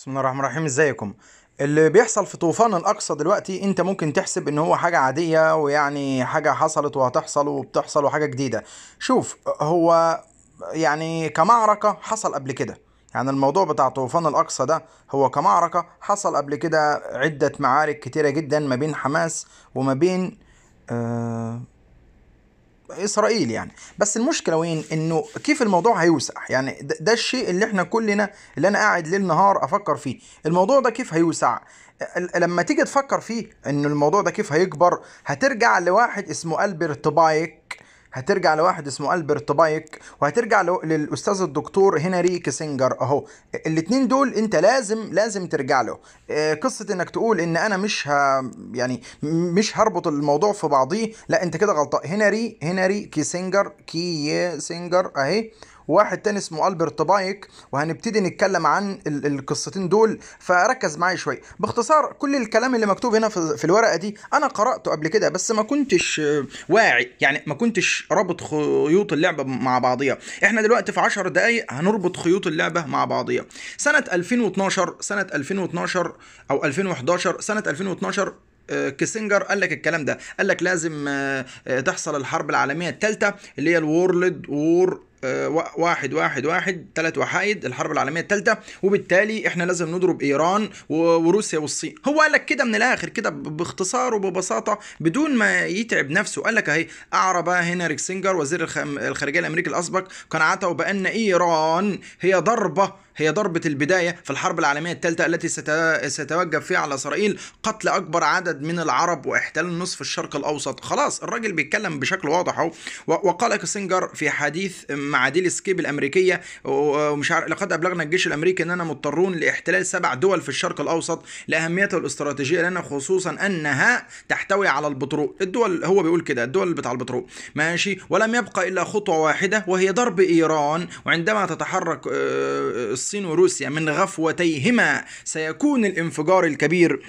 بسم الله الرحمن الرحيم ازيكم اللي بيحصل في طوفان الاقصى دلوقتي انت ممكن تحسب ان هو حاجه عاديه ويعني حاجه حصلت وهتحصل وبتحصل وحاجه جديده شوف هو يعني كمعركه حصل قبل كده يعني الموضوع بتاع طوفان الأقصى ده هو كمعركة حصل قبل كده عدة معارك كتيرة جدا ما بين حماس وما بين آه اسرائيل يعني بس المشكله وين انه كيف الموضوع هيوسع يعني ده الشيء اللي احنا كلنا اللي انا قاعد ليل نهار افكر فيه الموضوع ده كيف هيوسع لما تيجي تفكر فيه ان الموضوع ده كيف هيكبر هترجع لواحد اسمه البرت بايك هترجع لواحد اسمه البرت بايك وهترجع للاستاذ الدكتور هنري كيسنجر اهو الاثنين دول انت لازم لازم ترجع له آه، قصه انك تقول ان انا مش ه... يعني مش هربط الموضوع في بعضيه لا انت كده غلطان هنري هنري كيسنجر كيسنجر اهي وواحد تاني اسمه البرت بايك وهنبتدي نتكلم عن القصتين دول فركز معايا شويه باختصار كل الكلام اللي مكتوب هنا في الورقه دي انا قراته قبل كده بس ما كنتش واعي يعني ما كنتش رابط خيوط اللعبه مع بعضيها احنا دلوقتي في 10 دقائق هنربط خيوط اللعبه مع بعضيها سنه 2012 سنه 2012 او 2011 سنه 2012 آه، كيسنجر قال لك الكلام ده قال لك لازم آه، آه، تحصل الحرب العالميه الثالثه اللي هي الورلد وور آه، واحد واحد واحد ثلاث وحايد الحرب العالميه الثالثه وبالتالي احنا لازم نضرب ايران وروسيا والصين هو قال لك كده من الاخر كده باختصار وببساطه بدون ما يتعب نفسه قال لك اهي اعرب هنري سينجر وزير الخارجيه الامريكي الاسبق قناعته بان ايران هي ضربه هي ضربة البداية في الحرب العالمية الثالثة التي ستتوجب فيها على إسرائيل قتل أكبر عدد من العرب واحتلال نصف الشرق الأوسط خلاص الراجل بيتكلم بشكل واضح اهو وقال كيسنجر في حديث مع ديل سكيب الأمريكية ومش عارف لقد أبلغنا الجيش الأمريكي أننا مضطرون لاحتلال سبع دول في الشرق الأوسط لأهميته الاستراتيجية لنا خصوصا أنها تحتوي على البترول الدول هو بيقول كده الدول بتاع البترول ماشي ولم يبقى إلا خطوة واحدة وهي ضرب إيران وعندما تتحرك آه، آه، الصين وروسيا من غفوتيهما سيكون الانفجار الكبير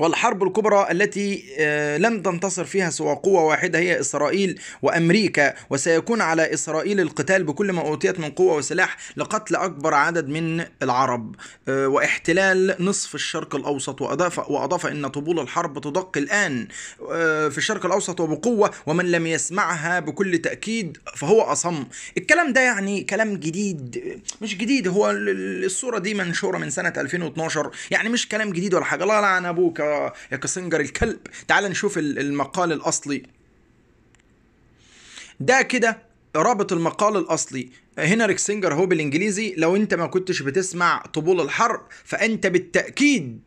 والحرب الكبرى التي آه، لم تنتصر فيها سوى قوة واحدة هي إسرائيل وأمريكا وسيكون على إسرائيل القتال بكل ما أوتيت من قوة وسلاح لقتل أكبر عدد من العرب آه، واحتلال نصف الشرق الأوسط وأضاف, وأضاف أن طبول الحرب تدق الآن آه، في الشرق الأوسط وبقوة ومن لم يسمعها بكل تأكيد فهو أصم الكلام ده يعني كلام جديد مش جديد هو الصورة دي منشورة من سنة 2012 يعني مش كلام جديد ولا حاجة الله لعن أبوك يا كسنجر الكلب تعال نشوف المقال الأصلي ده كده رابط المقال الأصلي هنريك سينجر هو بالإنجليزي لو أنت ما كنتش بتسمع طبول الحرب فأنت بالتأكيد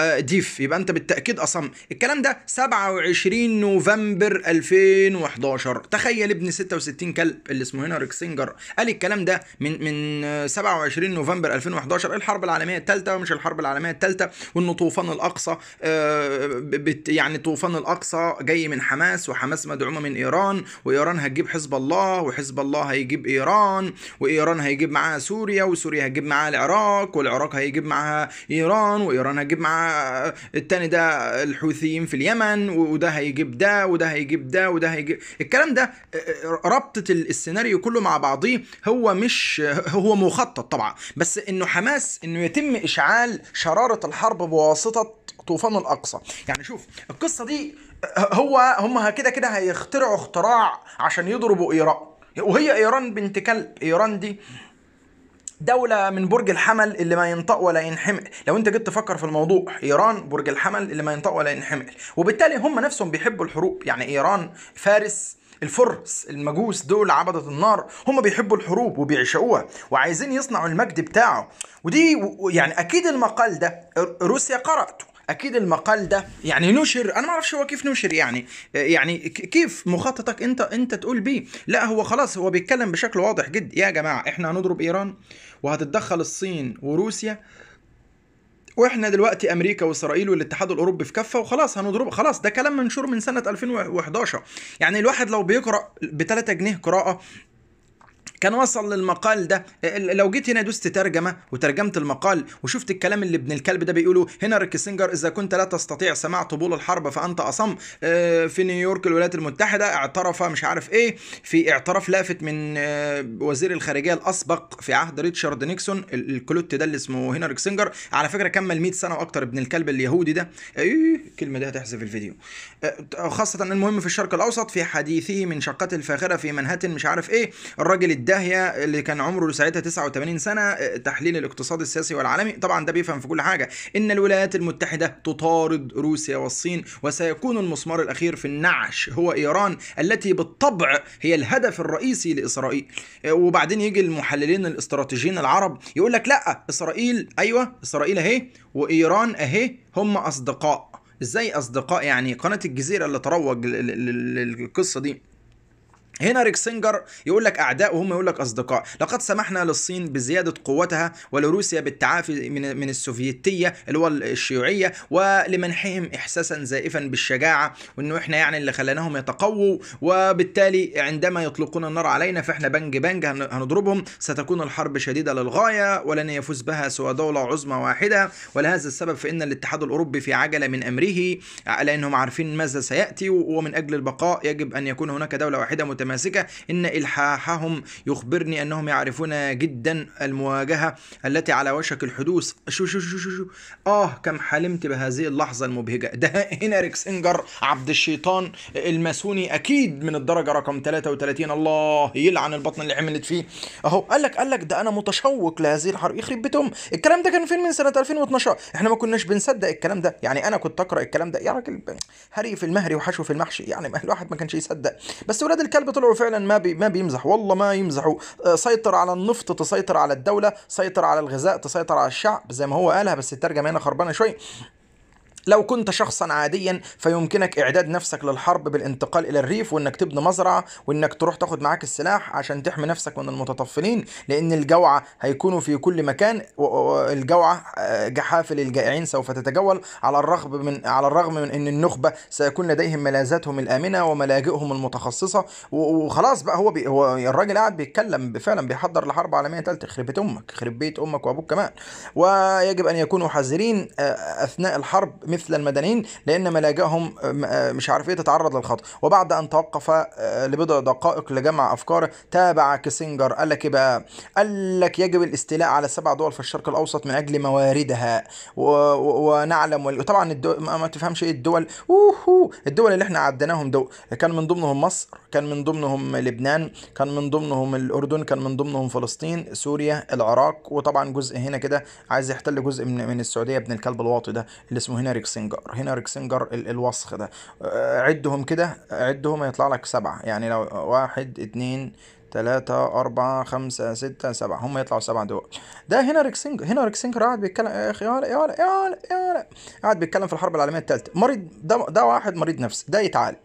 آه، ديف يبقى انت بالتاكيد اصم الكلام ده 27 نوفمبر 2011 تخيل ابن 66 كلب اللي اسمه هنري سينجر قال الكلام ده من من 27 آه، نوفمبر 2011 الحرب العالميه الثالثه ومش الحرب العالميه الثالثه وان طوفان الاقصى آه، يعني طوفان الاقصى جاي من حماس وحماس مدعومه من ايران وايران هتجيب حزب الله وحزب الله هيجيب ايران وايران هيجيب معاها سوريا وسوريا هتجيب معاها العراق والعراق هيجيب معاها ايران وايران هتجيب معاها التاني ده الحوثيين في اليمن وده هيجيب ده وده هيجيب ده وده هيجيب الكلام ده آه، آه، ربطة السيناريو كله مع بعضيه هو مش هو مخطط طبعا بس انه حماس انه يتم اشعال شرارة الحرب بواسطة طوفان الاقصى يعني شوف القصة دي آه، هو هم كده كده هيخترعوا اختراع عشان يضربوا ايران وهي ايران بنت كلب ايران دي دولة من برج الحمل اللي ما ينطق ولا ينحمل لو انت جيت تفكر في الموضوع ايران برج الحمل اللي ما ينطق ولا ينحمل وبالتالي هم نفسهم بيحبوا الحروب يعني ايران فارس الفرس المجوس دول عبدة النار هم بيحبوا الحروب وبيعشقوها وعايزين يصنعوا المجد بتاعه ودي يعني اكيد المقال ده روسيا قرأته اكيد المقال ده يعني نشر انا ما اعرفش هو كيف نشر يعني يعني كيف مخططك انت انت تقول بيه لا هو خلاص هو بيتكلم بشكل واضح جد يا جماعه احنا هنضرب ايران وهتتدخل الصين وروسيا واحنا دلوقتي امريكا واسرائيل والاتحاد الاوروبي في كفه وخلاص هنضرب خلاص ده كلام منشور من سنه 2011 يعني الواحد لو بيقرا ب 3 جنيه قراءه كان وصل للمقال ده لو جيت هنا دوست ترجمه وترجمت المقال وشفت الكلام اللي ابن الكلب ده بيقوله هنا ريكسنجر اذا كنت لا تستطيع سماع طبول الحرب فانت اصم آه، في نيويورك الولايات المتحده اعترف مش عارف ايه في اعتراف لافت من آه، وزير الخارجيه الاسبق في عهد ريتشارد نيكسون الكلوت ده اللي اسمه هنري كيسنجر على فكره كمل 100 سنه واكتر ابن الكلب اليهودي ده ايه الكلمه دي هتحذف الفيديو آه، خاصه المهم في الشرق الاوسط في حديثه من شقته الفاخره في منهاتن مش عارف ايه الراجل ادى يحيى اللي كان عمره ساعتها 89 سنه آه، تحليل الاقتصاد السياسي والعالمي طبعا ده بيفهم في كل حاجه ان الولايات المتحده تطارد روسيا والصين وسيكون المسمار الاخير في النعش هو ايران التي بالطبع هي الهدف الرئيسي لاسرائيل آه، وبعدين يجي المحللين الاستراتيجيين العرب يقول لك لا اسرائيل ايوه اسرائيل اهي وايران اهي هم اصدقاء ازاي اصدقاء يعني قناه الجزيره اللي تروج للقصه دي هنا ريك سينجر يقول لك اعداء وهم يقول لك اصدقاء لقد سمحنا للصين بزياده قوتها ولروسيا بالتعافي من من السوفيتيه اللي هو الشيوعيه ولمنحهم احساسا زائفا بالشجاعه وانه احنا يعني اللي خليناهم يتقووا وبالتالي عندما يطلقون النار علينا فاحنا بنج بنج هنضربهم ستكون الحرب شديده للغايه ولن يفوز بها سوى دوله عظمى واحده ولهذا السبب فان الاتحاد الاوروبي في عجله من امره لانهم عارفين ماذا سياتي ومن اجل البقاء يجب ان يكون هناك دوله واحده متماسكة إن إلحاحهم يخبرني أنهم يعرفون جدا المواجهة التي على وشك الحدوث شو شو شو شو, شو. آه كم حلمت بهذه اللحظة المبهجة ده هنا ريكسنجر عبد الشيطان الماسوني أكيد من الدرجة رقم 33 الله يلعن البطن اللي عملت فيه أهو قال لك قال لك ده أنا متشوق لهذه الحرب يخرب بيتهم الكلام ده كان فين من سنة 2012 احنا ما كناش بنصدق الكلام ده يعني أنا كنت أقرأ الكلام ده يا راجل هري في المهري وحشو في المحشي يعني الواحد ما كانش يصدق بس ولاد الكلب طلعوا فعلا ما بي ما بيمزح والله ما يمزحوا آه، سيطر على النفط تسيطر على الدوله سيطر على الغذاء تسيطر على الشعب زي ما هو قالها بس الترجمه هنا خربانه شويه لو كنت شخصا عاديا فيمكنك إعداد نفسك للحرب بالانتقال إلى الريف وإنك تبني مزرعة وإنك تروح تاخد معاك السلاح عشان تحمي نفسك من المتطفلين لأن الجوعة هيكونوا في كل مكان الجوعة آه، جحافل الجائعين سوف تتجول على الرغم من على الرغم من أن النخبة سيكون لديهم ملاذاتهم الآمنة وملاجئهم المتخصصة وخلاص بقى هو بي هو الراجل قاعد بيتكلم فعلا بيحضر لحرب عالمية ثالثة يخرب بيت أمك يخرب بيت أمك وأبوك كمان ويجب أن يكونوا حذرين آه، أثناء الحرب مثل المدنيين لأن ملاجئهم آه، مش عارف إيه تتعرض للخطر وبعد أن توقف آه، لبضع دقائق لجمع أفكاره تابع كيسنجر قال لك إيه بقى قال لك يجب الاستيلاء على سبع دول في الشرق الأوسط من أجل مواردها و... ونعلم وطبعا الدول ما تفهمش إيه الدول أوهو الدول اللي إحنا عديناهم دول كان من ضمنهم مصر كان من ضمنهم لبنان كان من ضمنهم الأردن كان من ضمنهم فلسطين سوريا العراق وطبعا جزء هنا كده عايز يحتل جزء من, من السعودية ابن الكلب الواطي ده اللي اسمه هنري ريكسنجر هنا ريكسنجر الوسخ ده آه، عدهم كده عدهم هيطلع لك سبعة يعني لو واحد اتنين تلاتة أربعة خمسة ستة سبعة هم يطلعوا سبعة دول ده هنريك سنجر هنريك سنجر قاعد بيتكلم يا أخي يا يا يا يا قاعد بيتكلم في الحرب العالمية التالتة مريض ده ده واحد مريض نفسي ده يتعالج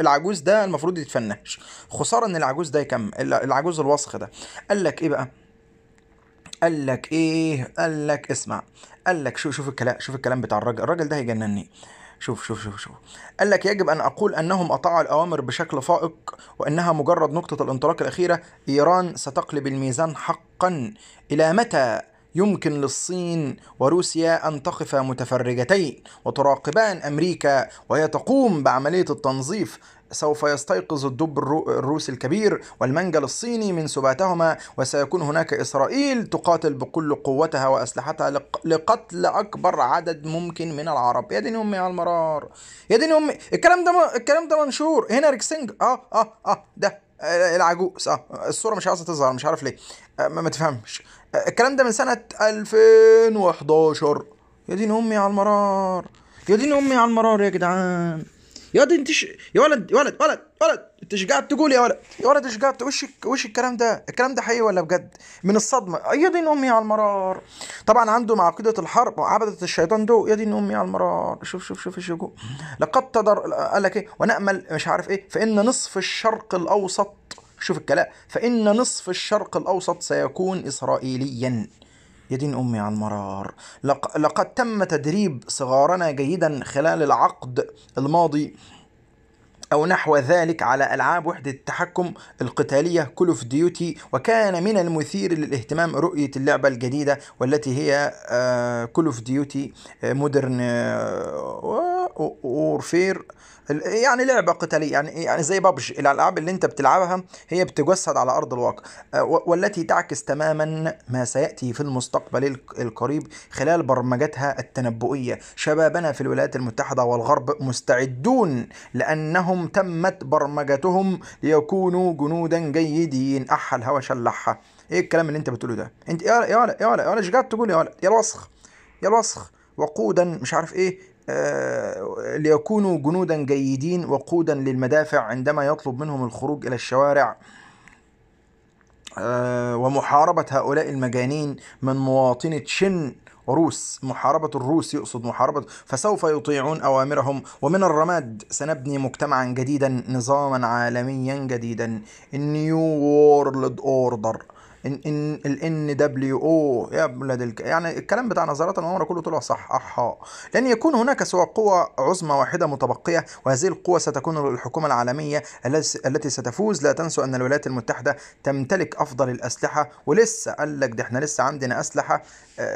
العجوز ده المفروض يتفنش خسارة إن العجوز ده يكمل العجوز الوسخ ده قال لك إيه بقى قال لك ايه قال لك اسمع قال لك شوف شوف الكلام شوف الكلام بتاع الراجل الراجل ده هيجنني شوف شوف شوف شوف قال لك يجب أن أقول أنهم أطاعوا الأوامر بشكل فائق وأنها مجرد نقطة الانطلاق الأخيرة إيران ستقلب الميزان حقا إلى متى يمكن للصين وروسيا أن تقف متفرجتين وتراقبان أمريكا وهي تقوم بعملية التنظيف سوف يستيقظ الدب الروسي الكبير والمنجل الصيني من سباتهما وسيكون هناك إسرائيل تقاتل بكل قوتها وأسلحتها لقتل أكبر عدد ممكن من العرب يا دين أمي على المرار يا دين أمي الكلام ده الكلام ده منشور هنا ريكسينج آه آه آه ده آه، العجوز اه الصوره مش عايزه تظهر مش عارف ليه آه ما تفهمش آه الكلام ده من سنه 2011 يا دين امي على المرار يا دين امي على المرار يا جدعان يا دي انت ش... يا ولد يا ولد ولد ولد انت ايش قاعد تقول يا ولد يا ولد ايش قاعد وش وش الكلام ده الكلام ده حقيقي ولا بجد من الصدمه يا دين امي على المرار طبعا عنده مع عقيده الحرب وعبده الشيطان دو يا دين امي على المرار شوف شوف شوف ايش يقول لقد تدر قال لك ايه ونامل مش عارف ايه فان نصف الشرق الاوسط شوف الكلام فان نصف الشرق الاوسط سيكون اسرائيليا يدين أمي على المرار لق لقد تم تدريب صغارنا جيدا خلال العقد الماضي أو نحو ذلك على ألعاب وحدة التحكم القتالية كول اوف ديوتي وكان من المثير للاهتمام رؤية اللعبة الجديدة والتي هي كول اوف ديوتي مودرن وورفير يعني لعبه قتاليه يعني يعني زي بابج الالعاب اللي انت بتلعبها هي بتجسد على ارض الواقع والتي تعكس تماما ما سياتي في المستقبل القريب خلال برمجتها التنبؤيه شبابنا في الولايات المتحده والغرب مستعدون لانهم تمت برمجتهم ليكونوا جنودا جيدين اح الهوى شلحها ايه الكلام اللي انت بتقوله ده انت يا ولد يا ولد يا ولد ايش قاعد تقول يا ولد؟ يا الوسخ يا الوسخ وقودا مش عارف ايه آه، ليكونوا جنودا جيدين وقودا للمدافع عندما يطلب منهم الخروج إلى الشوارع آه، ومحاربة هؤلاء المجانين من مواطنة شن روس محاربة الروس يقصد محاربة فسوف يطيعون أوامرهم ومن الرماد سنبني مجتمعا جديدا نظاما عالميا جديدا النيو وورلد أوردر ان ان الان دبليو او يا بلاد الك... يعني الكلام بتاع نظرات المؤامره كله طلع صح احا لن يكون هناك سوى قوى عظمى واحدة متبقية وهذه القوى ستكون الحكومة العالمية التي ستفوز لا تنسوا ان الولايات المتحدة تمتلك افضل الاسلحة ولسه قال لك ده احنا لسه عندنا اسلحة آه،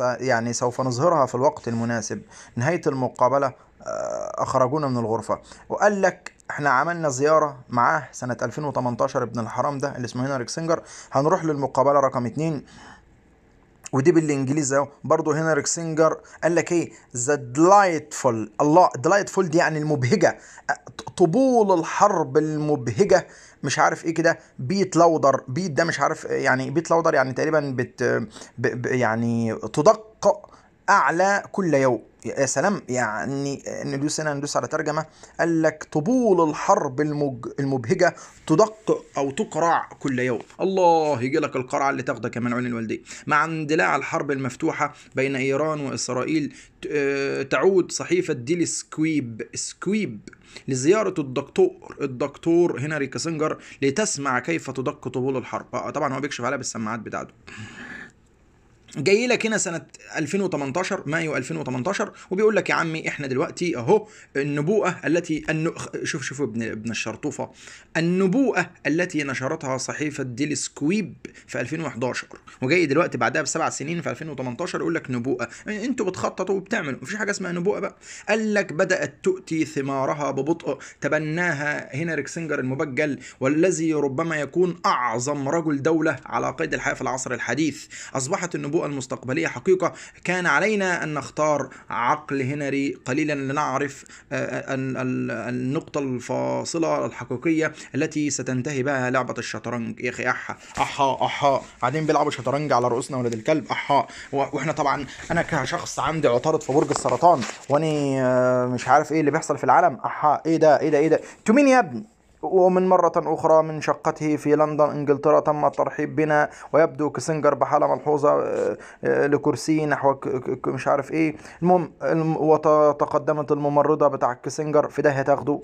يعني سوف نظهرها في الوقت المناسب نهاية المقابلة آه، أخرجونا من الغرفة وقال لك احنا عملنا زياره معاه سنه 2018 ابن الحرام ده اللي اسمه هنري سينجر هنروح للمقابله رقم 2 ودي بالانجليزي اهو برضه هنري قال لك ايه ذا ديلايتفول الله ديلايتفول دي يعني المبهجه طبول الحرب المبهجه مش عارف ايه كده بيت لودر بيت ده مش عارف يعني بيت لودر يعني تقريبا بت يعني تدق اعلى كل يوم يا سلام يعني ندوس هنا ندوس على ترجمه قال لك طبول الحرب المج... المبهجه تدق او تقرع كل يوم الله يجي لك القرعه اللي تاخدك كمان عين الوالديه مع اندلاع الحرب المفتوحه بين ايران واسرائيل آه، تعود صحيفه ديلي سكويب سكويب لزيارة الدكتور الدكتور هنري كاسنجر لتسمع كيف تدق طبول الحرب آه، طبعا هو بيكشف عليها بالسماعات بتاعته جاي لك هنا سنة 2018 مايو 2018 وبيقول لك يا عمي احنا دلوقتي اهو النبوءة التي الن... شوف شوف ابن ابن الشرطوفة النبوءة التي نشرتها صحيفة ديلي سكويب في 2011 وجاي دلوقتي بعدها بسبع سنين في 2018 يقول لك نبوءة انتوا بتخططوا وبتعملوا مفيش حاجة اسمها نبوءة بقى قال لك بدأت تؤتي ثمارها ببطء تبناها هنريك سينجر المبجل والذي ربما يكون اعظم رجل دولة على قيد الحياة في العصر الحديث اصبحت النبوءة النبوءة المستقبلية حقيقة كان علينا أن نختار عقل هنري قليلا لنعرف آه، آه، النقطة الفاصلة الحقيقية التي ستنتهي بها لعبة الشطرنج يا أخي أحا أحا أحا قاعدين بيلعبوا شطرنج على رؤوسنا ولاد الكلب أحا وإحنا طبعا أنا كشخص عندي عطارد في برج السرطان وأني آه، مش عارف إيه اللي بيحصل في العالم أحا إيه ده إيه ده إيه ده أنتوا مين يا ابني ومن مرة أخرى من شقته في لندن إنجلترا تم الترحيب بنا ويبدو كيسنجر بحالة ملحوظة آه، آه، لكرسي نحو مش عارف إيه المهم وتقدمت الممرضة بتاع كيسنجر في داهية تاخده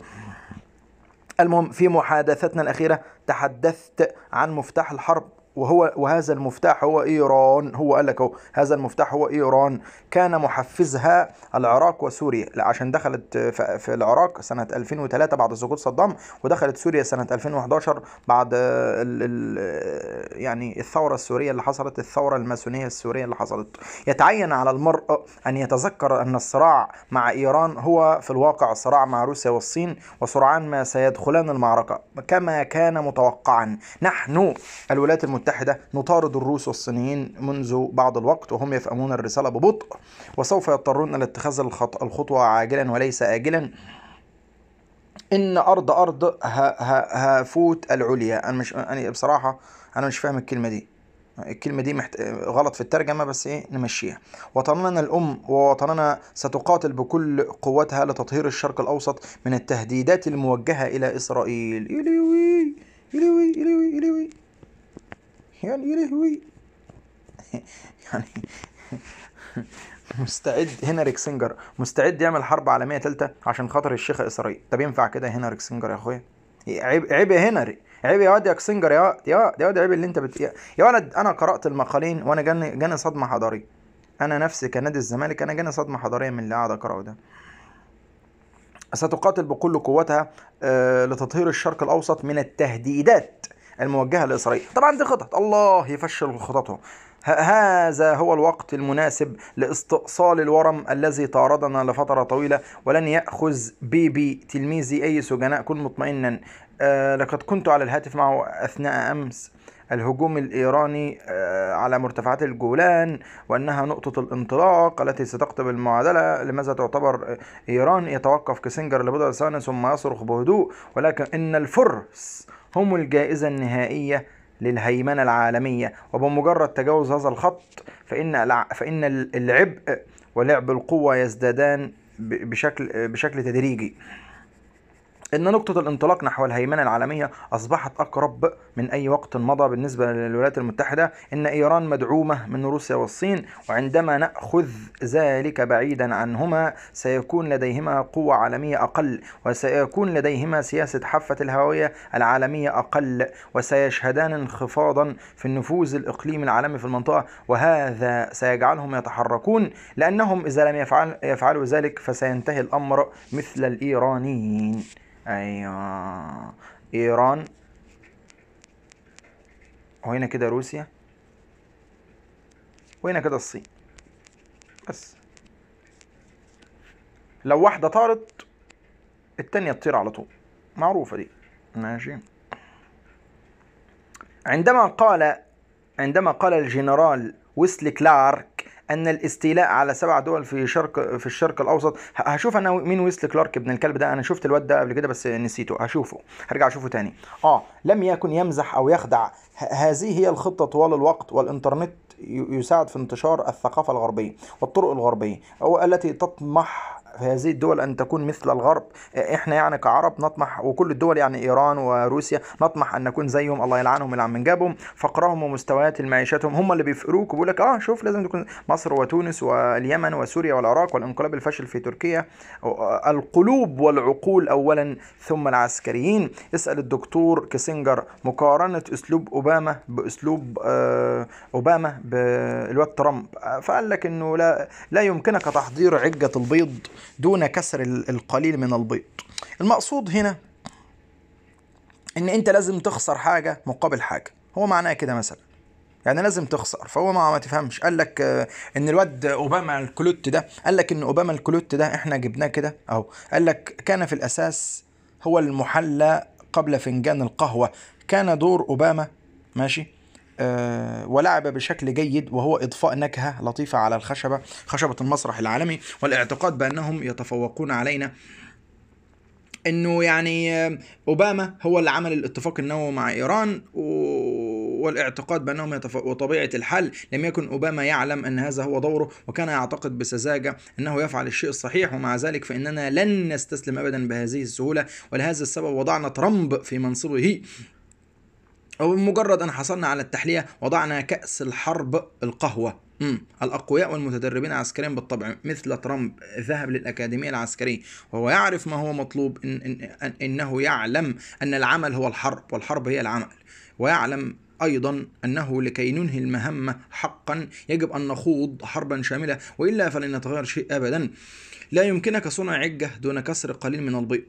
المهم في محادثتنا الأخيرة تحدثت عن مفتاح الحرب وهو وهذا المفتاح هو ايران هو قال لك هذا المفتاح هو ايران كان محفزها العراق وسوريا عشان دخلت في العراق سنه 2003 بعد سقوط صدام ودخلت سوريا سنه 2011 بعد الـ الـ يعني الثوره السوريه اللي حصلت الثوره الماسونيه السوريه اللي حصلت يتعين على المرء ان يتذكر ان الصراع مع ايران هو في الواقع صراع مع روسيا والصين وسرعان ما سيدخلان المعركه كما كان متوقعا نحن الولايات المتحده المتحدة نطارد الروس والصينيين منذ بعض الوقت وهم يفهمون الرسالة ببطء وسوف يضطرون إلى اتخاذ الخطوة عاجلا وليس آجلا ان ارض ارض ها ها هافوت العليا انا مش انا بصراحه انا مش فاهم الكلمه دي الكلمة دي محت... غلط في الترجمة بس ايه نمشيها وطننا الأم ووطننا ستقاتل بكل قوتها لتطهير الشرق الأوسط من التهديدات الموجهة إلى إسرائيل إليوي إليوي إليوي إليوي يعني يا إيه لهوي يعني مستعد هنريك سينجر مستعد يعمل حرب عالميه ثالثه عشان خاطر الشيخ اسرائيل طب ينفع كده هنريك سينجر يا اخويا عيب عيب يا هنري عيب يا واد يا كسنجر يا واد يا يا واد عيب اللي انت بت... يا ولد انا قرات المقالين وانا جاني جاني صدمه حضاريه انا نفسي كنادي الزمالك انا جاني صدمه حضاريه من اللي قاعد اقراه ده ستقاتل بكل قوتها آه، لتطهير الشرق الاوسط من التهديدات الموجهة لإسرائيل طبعا دي خطط الله يفشل خططهم هذا هو الوقت المناسب لاستئصال الورم الذي طاردنا لفترة طويلة ولن يأخذ بيبي تلميذي أي سجناء كن مطمئنا آه لقد كنت على الهاتف معه أثناء أمس الهجوم الإيراني آه، على مرتفعات الجولان وأنها نقطة الانطلاق التي ستقطب المعادلة لماذا تعتبر إيران يتوقف كيسنجر لبضع ثوان ثم يصرخ بهدوء ولكن إن الفرس هم الجائزة النهائية للهيمنة العالمية وبمجرد تجاوز هذا الخط فإن فإن العبء ولعب القوة يزدادان بشكل بشكل تدريجي ان نقطة الانطلاق نحو الهيمنة العالمية اصبحت اقرب من اي وقت مضى بالنسبة للولايات المتحدة ان ايران مدعومة من روسيا والصين وعندما ناخذ ذلك بعيدا عنهما سيكون لديهما قوة عالمية اقل وسيكون لديهما سياسة حافة الهوية العالمية اقل وسيشهدان انخفاضا في النفوذ الاقليمي العالمي في المنطقة وهذا سيجعلهم يتحركون لانهم اذا لم يفعل يفعلوا ذلك فسينتهي الامر مثل الايرانيين ايوه ايران وهنا كده روسيا وهنا كده الصين بس لو واحدة طارت التانية تطير على طول معروفة دي ماشي عندما قال عندما قال الجنرال ويسلي كلارك ان الاستيلاء على سبع دول في شرق في الشرق الاوسط هشوف انا مين ويسلي كلارك ابن الكلب ده انا شفت الواد ده قبل كده بس نسيته هشوفه هرجع اشوفه تاني اه لم يكن يمزح او يخدع هذه هي الخطه طوال الوقت والانترنت يساعد في انتشار الثقافه الغربيه والطرق الغربيه التي تطمح في هذه الدول أن تكون مثل الغرب إحنا يعني كعرب نطمح وكل الدول يعني إيران وروسيا نطمح أن نكون زيهم الله يلعنهم يلعن من جابهم فقرهم ومستويات معيشتهم هم اللي بيفقروك وبيقول لك اه شوف لازم تكون مصر وتونس واليمن وسوريا والعراق والانقلاب الفاشل في تركيا آه، القلوب والعقول أولا ثم العسكريين اسأل الدكتور كيسنجر مقارنة أسلوب أوباما بأسلوب آه، أوباما بالواد ترامب فقال لك أنه لا لا يمكنك تحضير عجة البيض دون كسر القليل من البيض المقصود هنا ان انت لازم تخسر حاجه مقابل حاجه هو معناه كده مثلا يعني لازم تخسر فهو ما, ما تفهمش قال لك آه، ان الواد اوباما الكلوت ده قال لك ان اوباما الكلوت ده احنا جبناه كده اهو قال لك كان في الاساس هو المحلى قبل فنجان القهوه كان دور اوباما ماشي آه، ولعب بشكل جيد وهو إضفاء نكهة لطيفة على الخشبة خشبة المسرح العالمي والاعتقاد بأنهم يتفوقون علينا انه يعني آه، اوباما هو اللي عمل الاتفاق النووي مع ايران و... والاعتقاد بانهم يتف... وطبيعه الحل لم يكن اوباما يعلم ان هذا هو دوره وكان يعتقد بسذاجه انه يفعل الشيء الصحيح ومع ذلك فاننا لن نستسلم ابدا بهذه السهوله ولهذا السبب وضعنا ترامب في منصبه وبمجرد أن حصلنا على التحلية وضعنا كأس الحرب القهوة مم. الأقوياء والمتدربين عسكريا بالطبع مثل ترامب ذهب للأكاديمية العسكرية وهو يعرف ما هو مطلوب إن إن إن إنه يعلم أن العمل هو الحرب والحرب هي العمل ويعلم أيضا أنه لكي ننهي المهمة حقا يجب أن نخوض حربا شاملة وإلا فلن يتغير شيء أبدا لا يمكنك صنع عجة دون كسر قليل من البيض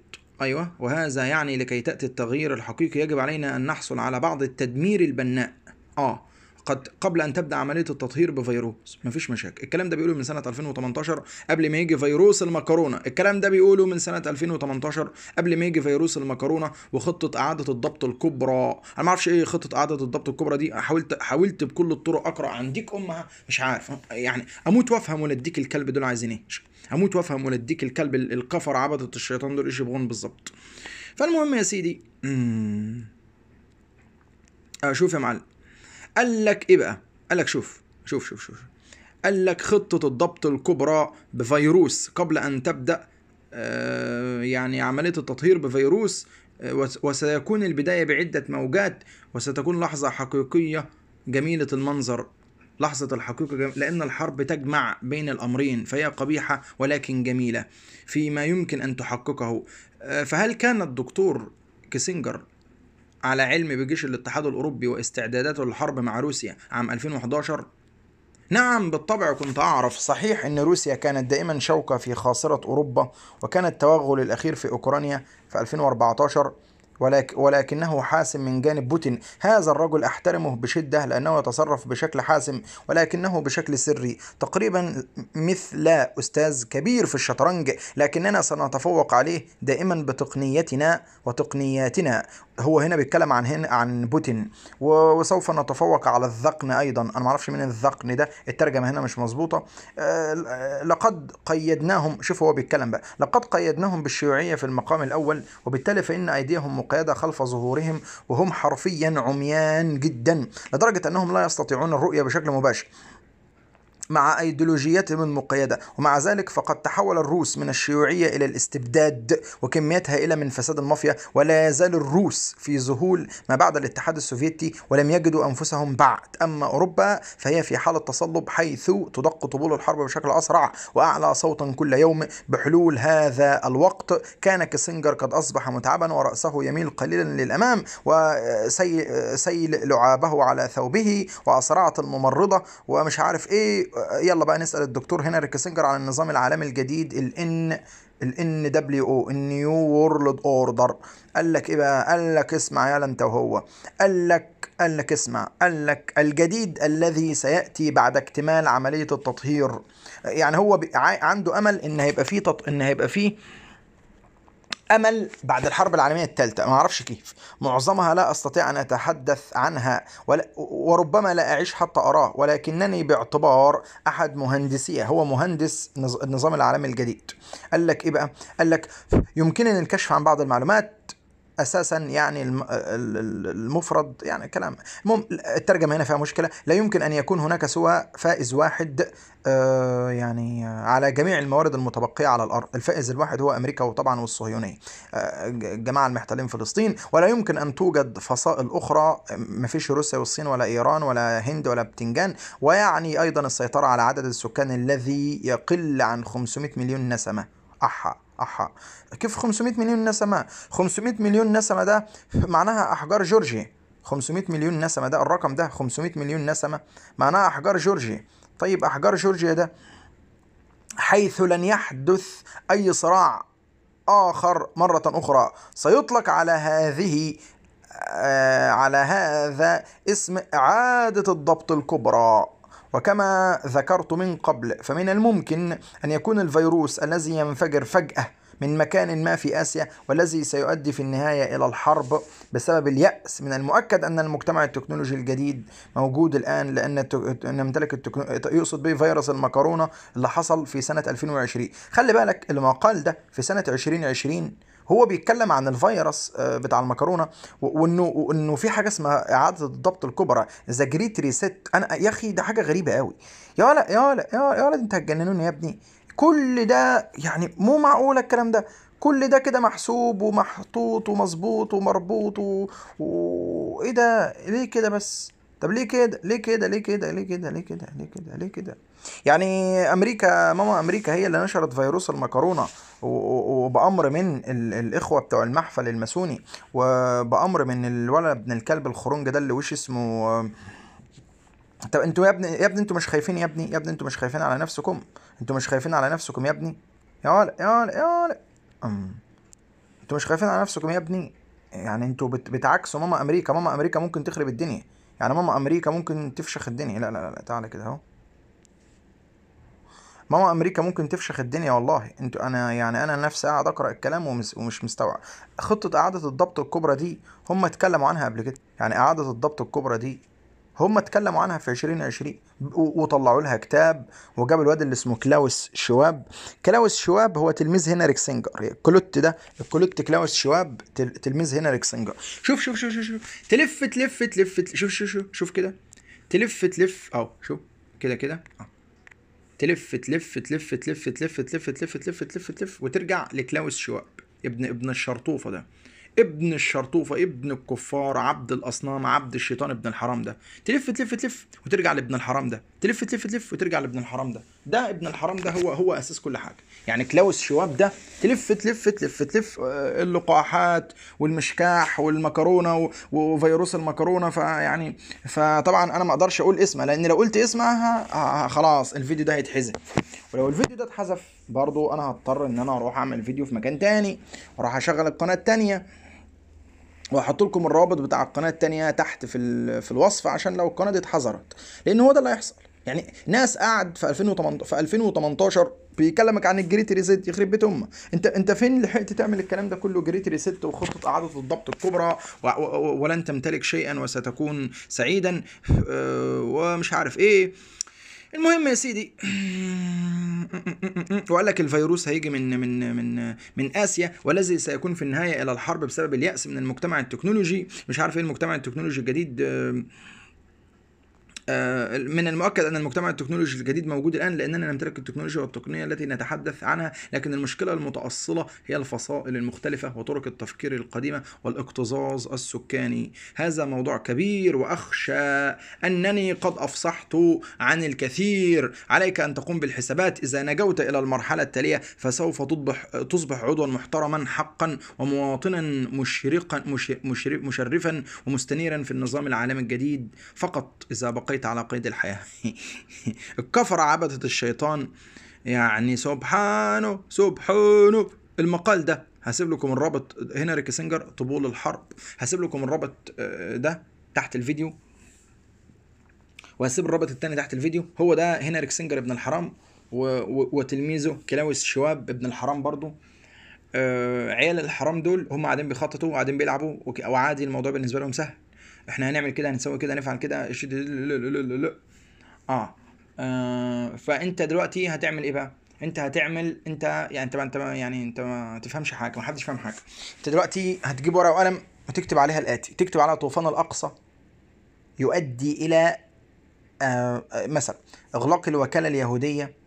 أيوة وهذا يعني لكي تأتي التغيير الحقيقي يجب علينا أن نحصل على بعض التدمير البناء آه قد قبل ان تبدا عمليه التطهير بفيروس مفيش مشاكل الكلام ده بيقوله من سنه 2018 قبل ما يجي فيروس المكرونه الكلام ده بيقوله من سنه 2018 قبل ما يجي فيروس المكرونه وخطه اعاده الضبط الكبرى انا ما اعرفش ايه خطه اعاده الضبط الكبرى دي حاولت حاولت بكل الطرق اقرا عن ديك امها مش عارف يعني اموت وافهم ولا اديك الكلب دول عايزين ايه اموت وافهم ولا اديك الكلب الكفر عبده الشيطان دول ايش يبغون بالظبط فالمهم يا سيدي اشوف يا معلم قال لك ايه بقى قال لك شوف شوف شوف شوف قال لك خطة الضبط الكبرى بفيروس قبل أن تبدأ آه، يعني عملية التطهير بفيروس آه، وسيكون البداية بعدة موجات وستكون لحظة حقيقية جميلة المنظر لحظة الحقيقة لأن الحرب تجمع بين الأمرين فهي قبيحة ولكن جميلة فيما يمكن أن تحققه آه، فهل كان الدكتور كيسنجر على علم بجيش الاتحاد الأوروبي واستعداداته للحرب مع روسيا عام 2011 نعم بالطبع كنت أعرف صحيح أن روسيا كانت دائما شوكة في خاصرة أوروبا وكان التوغل الأخير في أوكرانيا في 2014 ولكنه حاسم من جانب بوتين هذا الرجل أحترمه بشدة لأنه يتصرف بشكل حاسم ولكنه بشكل سري تقريبا مثل أستاذ كبير في الشطرنج لكننا سنتفوق عليه دائما بتقنيتنا وتقنياتنا هو هنا بيتكلم عن هنا عن بوتين وسوف نتفوق على الذقن أيضا أنا معرفش من الذقن ده الترجمة هنا مش مظبوطة آه، لقد قيدناهم شوف هو بيتكلم بقى لقد قيدناهم بالشيوعية في المقام الأول وبالتالي فإن أيديهم قيادة خلف ظهورهم وهم حرفيا عميان جدا لدرجة أنهم لا يستطيعون الرؤية بشكل مباشر مع أيديولوجيتهم المقيدة ومع ذلك فقد تحول الروس من الشيوعية إلى الاستبداد وكميات هائلة من فساد المافيا ولا يزال الروس في ذهول ما بعد الاتحاد السوفيتي ولم يجدوا أنفسهم بعد أما أوروبا فهي في حالة تصلب حيث تدق طبول الحرب بشكل أسرع وأعلى صوتا كل يوم بحلول هذا الوقت كان كيسنجر قد أصبح متعبا ورأسه يميل قليلا للأمام وسيل لعابه على ثوبه وأسرعت الممرضة ومش عارف إيه يلا بقى نسال الدكتور هنري كيسنجر عن النظام العالمي الجديد الان الان دبليو او النيو وورلد اوردر قال لك ايه بقى قال لك اسمع يا انت وهو قال لك قال لك اسمع قال لك الجديد الذي سياتي بعد اكتمال عمليه التطهير يعني هو عنده امل ان هيبقى فيه تط... ان هيبقى فيه امل بعد الحرب العالميه الثالثه ما اعرفش كيف معظمها لا استطيع ان اتحدث عنها ولا وربما لا اعيش حتى اراه ولكنني باعتبار احد مهندسيها هو مهندس النظام العالمي الجديد قال لك ايه بقى قال لك يمكنني الكشف عن بعض المعلومات اساسا يعني المفرد يعني كلام المهم الترجمه هنا فيها مشكله لا يمكن ان يكون هناك سوى فائز واحد آه، يعني آه، على جميع الموارد المتبقيه على الارض الفائز الواحد هو امريكا وطبعا والصهيونيه الجماعه آه، المحتلين فلسطين ولا يمكن ان توجد فصائل اخرى ما فيش روسيا والصين ولا ايران ولا هند ولا بتنجان ويعني ايضا السيطره على عدد السكان الذي يقل عن 500 مليون نسمه احا احا كيف 500 مليون نسمه 500 مليون نسمه ده معناها احجار جورجي 500 مليون نسمه ده الرقم ده 500 مليون نسمه معناها احجار جورجي طيب احجار جورجيا ده حيث لن يحدث اي صراع اخر مره اخرى سيطلق على هذه آه، على هذا اسم إعادة الضبط الكبرى وكما ذكرت من قبل فمن الممكن أن يكون الفيروس الذي ينفجر فجأة من مكان ما في آسيا والذي سيؤدي في النهاية إلى الحرب بسبب اليأس من المؤكد أن المجتمع التكنولوجي الجديد موجود الآن لأن نمتلك يقصد به فيروس المكرونة اللي حصل في سنة 2020 خلي بالك المقال ده في سنة 2020 هو بيتكلم عن الفيروس آه، بتاع المكرونه وانه وانه في حاجه اسمها اعاده الضبط الكبرى ذا جريت ريسيت انا يا اخي ده حاجه غريبه قوي يا ولا يا ولا يا ولد انت هتجننوني يا ابني كل ده يعني مو معقوله الكلام ده كل ده كده محسوب ومحطوط ومظبوط ومربوط وايه و... إيه ده ليه كده بس طب ليه كده ليه كده ليه كده ليه كده ليه كده ليه كده ليه كده يعني امريكا ماما امريكا هي اللي نشرت فيروس المكرونه وبامر من الاخوه بتوع المحفل الماسوني وبامر من الولد ابن الكلب الخرنج ده اللي وش اسمه طب انتوا يا ابني يا ابني انتوا مش خايفين يا ابني يا ابني انتوا مش خايفين على نفسكم انتوا مش خايفين على نفسكم يا ابني يا ولا يا ولا يا ولا انتوا مش خايفين على نفسكم يا ابني يعني انتوا بتعكسوا ماما امريكا ماما امريكا ممكن تخرب الدنيا يعني ماما امريكا ممكن تفشخ الدنيا لا لا لا تعالى كده اهو ماما امريكا ممكن تفشخ الدنيا والله انتوا انا يعني انا نفسي قاعد اقرا الكلام ومش, ومش مستوعب خطه اعاده الضبط الكبرى دي هم اتكلموا عنها قبل كده يعني اعاده الضبط الكبرى دي هم اتكلموا عنها في 2020 وطلعوا لها كتاب وجابوا الواد اللي اسمه كلاوس شواب كلاوس شواب هو تلميذ هنريك سينجر الكلوت ده الكلوت كلاوس شواب تلميذ هنريك سينجر شوف شوف شوف شوف شوف تلف تلف تلف, شوف شوف شوف شوف كده تلف تلف اهو شوف كده كده تلف تلف تلف تلف تلف تلف تلف تلف تلف تلف وترجع لكلاوس شواب ابن ابن الشرطوفه ده ابن الشرطوفه ابن الكفار عبد الاصنام عبد الشيطان ابن الحرام ده تلف تلف تلف وترجع لابن الحرام ده تلف تلف تلف وترجع لابن الحرام ده ده ابن الحرام ده هو هو اساس كل حاجه يعني كلاوس شواب ده تلف تلف تلف تلف آه، اللقاحات والمشكاح والمكرونه وفيروس المكرونه فيعني فطبعا انا ما اقدرش اقول اسمه لان لو قلت اسمها آه، آه، خلاص الفيديو ده هيتحذف ولو الفيديو ده اتحذف برضو انا هضطر ان انا اروح اعمل فيديو في مكان تاني واروح اشغل القناه التانيه وهحط لكم الرابط بتاع القناه التانية تحت في في الوصف عشان لو القناه دي اتحذرت لان هو ده اللي هيحصل يعني ناس قعد في 2018 في 2018 بيكلمك عن الجريت ريسيت يخرب بيت امه انت انت فين لحقت تعمل الكلام ده كله جريت ريسيت وخطه اعاده الضبط الكبرى ولن تمتلك شيئا وستكون سعيدا آه، ومش عارف ايه المهم يا سيدي وقال لك الفيروس هيجي من من من من اسيا والذي سيكون في النهايه الى الحرب بسبب الياس من المجتمع التكنولوجي مش عارف ايه المجتمع التكنولوجي الجديد آه، من المؤكد ان المجتمع التكنولوجي الجديد موجود الان لاننا نمتلك التكنولوجيا والتقنيه التي نتحدث عنها لكن المشكله المتاصله هي الفصائل المختلفه وطرق التفكير القديمه والاكتظاظ السكاني هذا موضوع كبير واخشى انني قد افصحت عن الكثير عليك ان تقوم بالحسابات اذا نجوت الى المرحله التاليه فسوف تصبح تصبح عضوا محترما حقا ومواطنا مشرقا مشرفا ومستنيرا في النظام العالمي الجديد فقط اذا بقيت بقيت على قيد الحياة الكفرة عبدة الشيطان يعني سبحانه سبحانه المقال ده هسيب لكم الرابط هنري كيسنجر طبول الحرب هسيب لكم الرابط آه، ده تحت الفيديو وهسيب الرابط الثاني تحت الفيديو هو ده هنري كيسنجر ابن الحرام وتلميذه كلاوس شواب ابن الحرام برضو آه عيال الحرام دول هم قاعدين بيخططوا وقاعدين بيلعبوا وعادي الموضوع بالنسبه لهم سهل احنا هنعمل كده هنسوي كده هنفعل كده اه, آه فانت دلوقتي هتعمل ايه بقى انت هتعمل انت يعني انت انت يعني انت ما تفهمش حاجه ما حدش فاهم حاجه انت دلوقتي هتجيب ورقه وقلم وتكتب عليها الاتي تكتب على طوفان الاقصى يؤدي الى آه, آه، مثلا اغلاق الوكاله اليهوديه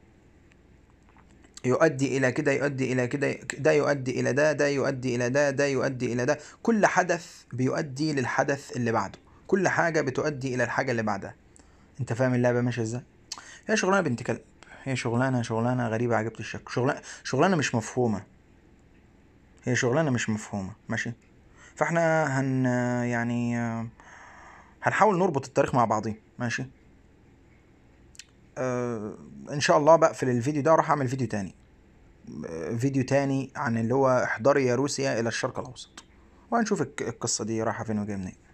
يؤدي الى كده يؤدي الى كده ده يؤدي الى ده ده يؤدي الى ده ده يؤدي الى ده كل حدث بيؤدي للحدث اللي بعده كل حاجه بتؤدي الى الحاجه اللي بعدها انت فاهم اللعبه ماشيه ازاي هي شغلانه بنت كلب هي شغلانه شغلانه غريبه عجبت الشكل شغلانه شغلانه مش مفهومه هي شغلانه مش مفهومه ماشي فاحنا هن يعني هنحاول نربط التاريخ مع بعضيه ماشي آه ان شاء الله بقفل الفيديو ده وراح اعمل فيديو تاني فيديو تاني عن اللي هو احضار يا روسيا الى الشرق الاوسط وهنشوف القصه دي رايحه فين وجايه منين